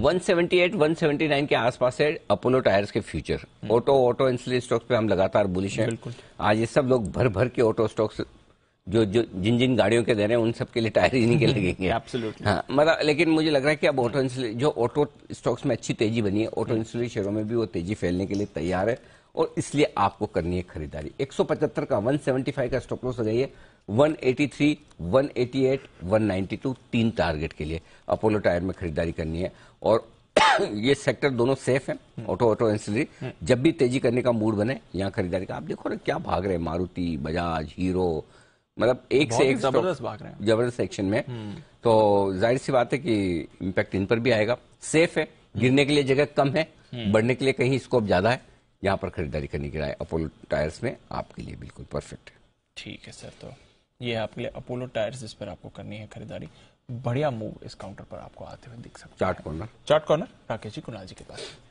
178, 179 के आसपास है अपोलो टायर्स के फ्यूचर हम्म। ऑटो ऑटो इंसिल स्टॉक्स पे हम लगातार बुलिश हैं आज ये सब लोग भर भर के ऑटो स्टॉक्स जो जो जिन जिन गाड़ियों के दे रहे हैं उन सबके लिए टायर नहीं के लगेंगे हाँ मतलब लेकिन मुझे लग रहा है कि अब ऑटो जो ऑटो स्टॉक्स में अच्छी तेजी बनी है ऑटो इंसुलेट शेयरों में भी वो तेजी फैलने के लिए तैयार है और इसलिए आपको करनी है खरीदारी 175 का 175 का वन लॉस लगाइए 183, 188, 192 तीन टारगेट के लिए अपोलो टायर में खरीदारी करनी है और ये सेक्टर दोनों सेफ है ऑटो ऑटो एंसिलरी जब भी तेजी करने का मूड बने यहाँ खरीदारी का आप देखो ना क्या भाग रहे मारुति बजाज हीरो मतलब एक से एक जबरदस्त जबरदस्त सेक्शन में हम्म। तो जाहिर सी बात है कि इम्पैक्ट इन पर भी आएगा सेफ है हम्म। गिरने के लिए जगह कम है हम्म। बढ़ने के लिए कहीं स्कोप ज्यादा है यहाँ पर खरीदारी करने की राय अपोलो टायर्स में आपके लिए बिल्कुल परफेक्ट है ठीक है सर तो ये आपके लिए अपोलो टायर्स जिस पर आपको करनी है खरीदारी बढ़िया मूव इस काउंटर पर आपको आते हुए दिख सकते chart corner chart corner Rakesh ji Kunal ji के पास